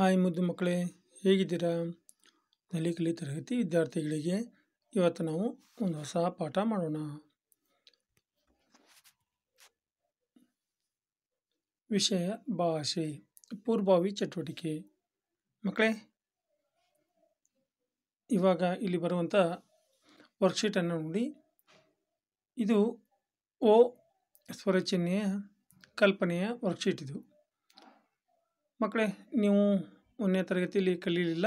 hi ಮುದ್ದು ಮಕ್ಕಳೇ ಹೇಗಿದ್ದೀರಾ ಕಲಿ ತರಗತಿ ವಿದ್ಯಾರ್ಥಿಗಳಿಗೆ ಇವತ್ತು ನಾವು ಒಂದು ಹೊಸ ಪಾಠ ಮಾಡೋಣ ವಿಷಯ ಭಾಷೆ ಪೂರ್ವಭಾವಿ ಚಟುವಟಿಕೆ ಮಕ್ಕಳೇ ಇವಾಗ ಇಲ್ಲಿ ಬರುವಂಥ ವರ್ಕ್ಶೀಟನ್ನು ನೋಡಿ ಇದು ಓ ಸ್ವರಚನೆಯ ಕಲ್ಪನೆಯ ವರ್ಕ್ಶೀಟ್ ಇದು ಮಕ್ಕಳೇ ನೀವು ಒಂದನೇ ತರಗತಿಯಲ್ಲಿ ಕಲೀಲಿಲ್ಲ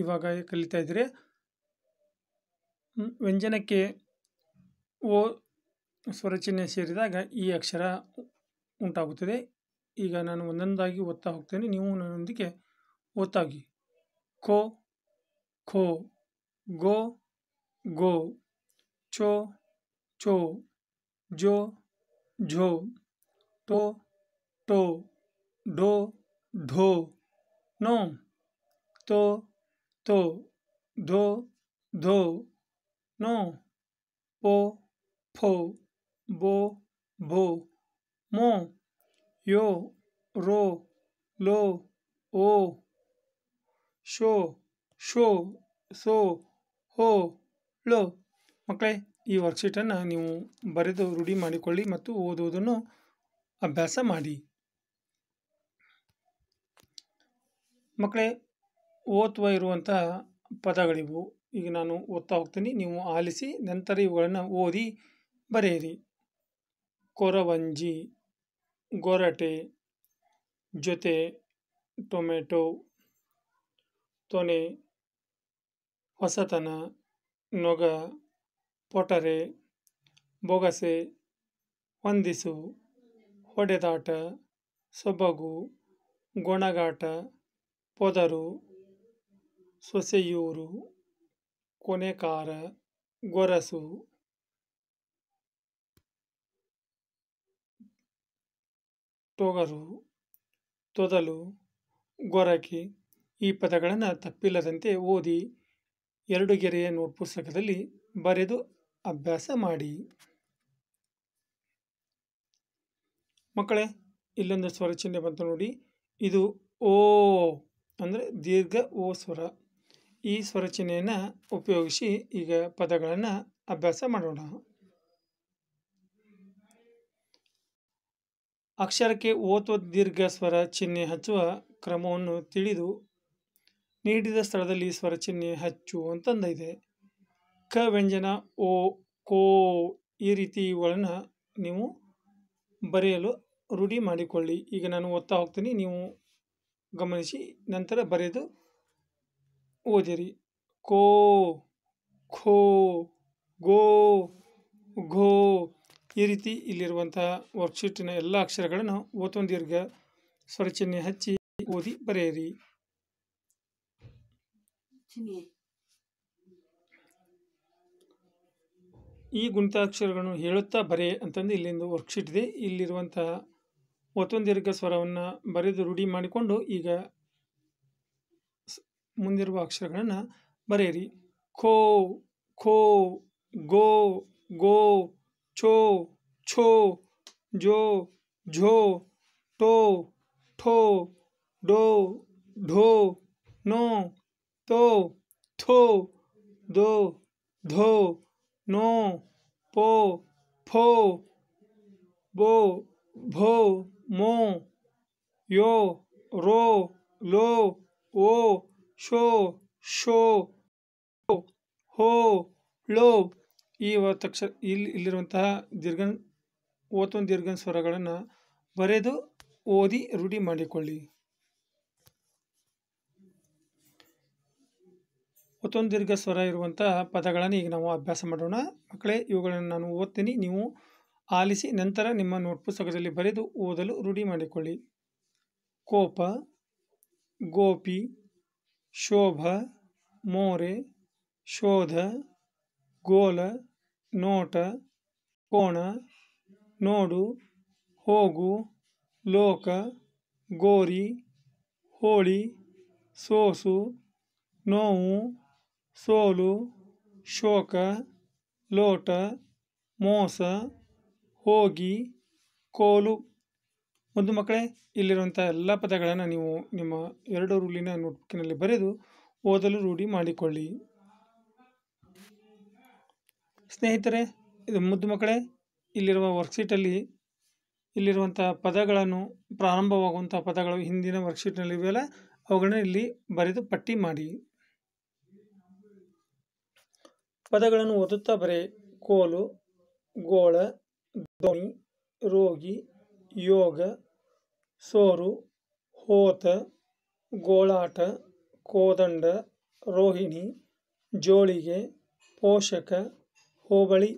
ಇವಾಗ ಕಲಿತಾ ಇದ್ದೀರಿ ವ್ಯಂಜನಕ್ಕೆ ಓ ಸ್ವರಚಿಹ್ನೆ ಸೇರಿದಾಗ ಈ ಅಕ್ಷರ ಉಂಟಾಗುತ್ತದೆ ಈಗ ನಾನು ಒಂದೊಂದಾಗಿ ಓದ್ತಾ ಹೋಗ್ತೇನೆ ನೀವು ನನ್ನೊಂದಿಗೆ ಓದ್ತಾಗಿ ಖೋ ಖೋ ಗೋ ಗೋ ಚೋ ಚೋ ಜೋ ಝೋ ಟೋ ಟೋ ಢೋ ಢೋ ನೋ ತೋ ತೋ ಧೋ ಧೋ ನೋ पो ಫೋ बो भो ಮೊ ಯೋ ರೋ ಲೋ ಓ ಶೋ ಶೋ ಸೋ ಹೋ ಲೋ ಮಕ್ಕಳೇ ಈ ವರ್ಕ್ಶೀಟನ್ನು ನೀವು ಬರೆದು ರೂಢಿ ಮಾಡಿಕೊಳ್ಳಿ ಮತ್ತು ಓದುವುದನ್ನು ಅಭ್ಯಾಸ ಮಾಡಿ ಮಕ್ಕಳೇ ಓದುವ ಇರುವಂತಹ ಪದಗಳಿವು ಈಗ ನಾನು ಓದ್ತಾ ಹೋಗ್ತೀನಿ ನೀವು ಆಲಿಸಿ ನಂತರ ಇವುಗಳನ್ನು ಓದಿ ಬರೆಯಿರಿ ಕೊರವಂಜಿ ಗೊರಟೆ ಜೊತೆ ಟೊಮೆಟೊ ತೊನೆ ಹೊಸತನ ನೊಗ ಪೊಟರೆ ಬೊಗಸೆ ಹೊಂದಿಸು ಹೊಡೆದಾಟ ಸೊಬಗು ಗೊಣಗಾಟ ಪೊದರು ಸೊಸೆಯೂರು ಕೊನೆಕಾರ ಗೊರಸು ಟೊಗರು ತೊದಲು ಗೊರಕೆ ಈ ಪದಗಳನ್ನು ತಪ್ಪಿಲ್ಲದಂತೆ ಓದಿ ಎರಡುಗೆರೆಯ ನೋಟ್ ಪುಸ್ತಕದಲ್ಲಿ ಬರೆದು ಅಭ್ಯಾಸ ಮಾಡಿ ಮಕ್ಕಳೇ ಇಲ್ಲೊಂದು ಸ್ವರಚಿಹ್ನೆ ಬಂತು ನೋಡಿ ಇದು ಓ ಅಂದರೆ ದೀರ್ಘ ಓ ಸ್ವರ ಈ ಸ್ವರ ಚಿಹ್ನೆಯನ್ನು ಉಪಯೋಗಿಸಿ ಈಗ ಪದಗಳನ್ನು ಅಭ್ಯಾಸ ಮಾಡೋಣ ಅಕ್ಷರಕ್ಕೆ ಓತ್ವ ದೀರ್ಘ ಸ್ವರ ಚಿಹ್ನೆ ಹಚ್ಚುವ ಕ್ರಮವನ್ನು ತಿಳಿದು ನೀಡಿದ ಸ್ಥಳದಲ್ಲಿ ಸ್ವರ ಚಿಹ್ನೆ ಹಚ್ಚು ಅಂತಂದಿದೆ ಕ ವ್ಯಂಜನ ಓ ಕೋ ಈ ರೀತಿ ಇವುಗಳನ್ನು ನೀವು ಬರೆಯಲು ರೂಢಿ ಮಾಡಿಕೊಳ್ಳಿ ಈಗ ನಾನು ಓದ್ತಾ ಹೋಗ್ತೀನಿ ನೀವು ಗಮನಿಸಿ ನಂತರ ಬರೆದು ಓದಿರಿ ಕೋ ಖೋ ಗೋ ಘೋ ಈ ರೀತಿ ಇಲ್ಲಿರುವಂತಹ ವರ್ಕ್ಶೀಟಿನ ಎಲ್ಲ ಅಕ್ಷರಗಳನ್ನು ಓತೊಂದೀರ್ಘ ಸ್ವರಚನೆ ಹಚ್ಚಿ ಓದಿ ಬರೆಯಿರಿ ಈ ಗುಣಿತಾಕ್ಷರಗಳನ್ನು ಹೇಳುತ್ತಾ ಬರೆಯ ಅಂತಂದು ಇಲ್ಲಿಂದು ವರ್ಕ್ಶೀಟ್ ಇದೆ ಇಲ್ಲಿರುವಂತಹ ಒತ್ತೊಂದೀರ್ಘ ಸ್ವರವನ್ನು ಬರೆದು ರೂಢಿ ಮಾಡಿಕೊಂಡು ಈಗ ಮುಂದಿರುವ ಅಕ್ಷರಗಳನ್ನು ಬರೆಯಿರಿ ಖೋ ಖೋ ಗೋ ಗೋ ಛೋ ಛೋ ಜೋ ಝೋ ಟೋ ಠೋ ಡೋ ಢೋ ನೋ ತೋ ಥೋ ದೋ ಧೋ ನೋ ಪೋ ಫೋ ಬೋ ಭೋ ಮೋ ಯೋ ರೋ ಲೋ ಓ ಶೋ ಶೋ ಹೋ ಲೋ ಈ ತಕ್ಷ ಇಲ್ಲಿ ಇಲ್ಲಿರುವಂತಹ ದೀರ್ಘನ್ ಓತೊಂದು ದೀರ್ಘನ್ ಸ್ವರಗಳನ್ನು ಬರೆದು ಓದಿ ರೂಢಿ ಮಾಡಿಕೊಳ್ಳಿ ಒತ್ತೊಂದು ದೀರ್ಘ ಸ್ವರ ಇರುವಂತಹ ಪದಗಳನ್ನು ಈಗ ನಾವು ಅಭ್ಯಾಸ ಮಾಡೋಣ ಮಕ್ಕಳೇ ಇವುಗಳನ್ನು ನಾನು ಓದ್ತೀನಿ ನೀವು ಆಲಿಸಿ ನಂತರ ನಿಮ್ಮ ನೋಟ್ ಪುಸ್ತಕದಲ್ಲಿ ಬರೆದು ಓದಲು ರೂಢಿ ಮಾಡಿಕೊಳ್ಳಿ ಕೋಪ ಗೋಪಿ ಶೋಭ ಮೋರೆ ಶೋಧ ಗೋಲ ನೋಟ ಕೋಣ ನೋಡು ಹೋಗು ಲೋಕ ಗೋರಿ ಹೋಳಿ ಸೋಸು ನೋವು ಸೋಲು ಶೋಕ ಲೋಟ ಮೋಸ ಹೋಗಿ ಕೋಲು ಒಂದು ಮಕ್ಕಳೇ ಇಲ್ಲಿರುವಂಥ ಎಲ್ಲ ಪದಗಳನ್ನು ನೀವು ನಿಮ್ಮ ಎರಡು ರೂಲಿನ ನೋಟ್ಬುಕ್ಕಿನಲ್ಲಿ ಬರೆದು ಓದಲು ರೂಢಿ ಮಾಡಿಕೊಳ್ಳಿ ಸ್ನೇಹಿತರೆ ಇದು ಮುದ್ದು ಮಕ್ಕಳೇ ಇಲ್ಲಿರುವ ವರ್ಕ್ಶೀಟಲ್ಲಿ ಇಲ್ಲಿರುವಂಥ ಪದಗಳನ್ನು ಪ್ರಾರಂಭವಾಗುವಂಥ ಪದಗಳು ಹಿಂದಿನ ವರ್ಕ್ಶೀಟ್ನಲ್ಲಿ ಇವೆಲ್ಲ ಅವುಗಳನ್ನ ಇಲ್ಲಿ ಬರೆದು ಪಟ್ಟಿ ಮಾಡಿ ಪದಗಳನ್ನು ಓದುತ್ತಾ ಬರೆ ಕೋಲು ಗೋಳ ಧ್ವನಿ ರೋಗಿ ಯೋಗ ಸೋರು ಹೋತ ಗೋಳಾಟ ಕೋದಂಡ ರೋಹಿಣಿ ಜೋಳಿಗೆ ಪೋಷಕ ಹೋಬಳಿ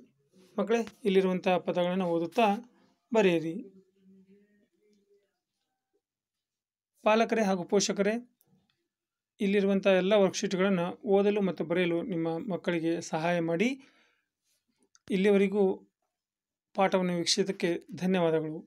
ಮಕ್ಕಳೇ ಇಲ್ಲಿರುವಂಥ ಪದಗಳನ್ನು ಓದುತ್ತಾ ಬರೆಯಿರಿ ಪಾಲಕರೇ ಹಾಗೂ ಪೋಷಕರೇ ಇಲ್ಲಿರುವಂಥ ಎಲ್ಲ ವರ್ಕ್ಶೀಟ್ಗಳನ್ನು ಓದಲು ಮತ್ತು ಬರೆಯಲು ನಿಮ್ಮ ಮಕ್ಕಳಿಗೆ ಸಹಾಯ ಮಾಡಿ ಇಲ್ಲಿವರೆಗೂ ಪಾಠವನ್ನು ವೀಕ್ಷಿಸಿದ್ದಕ್ಕೆ ಧನ್ಯವಾದಗಳು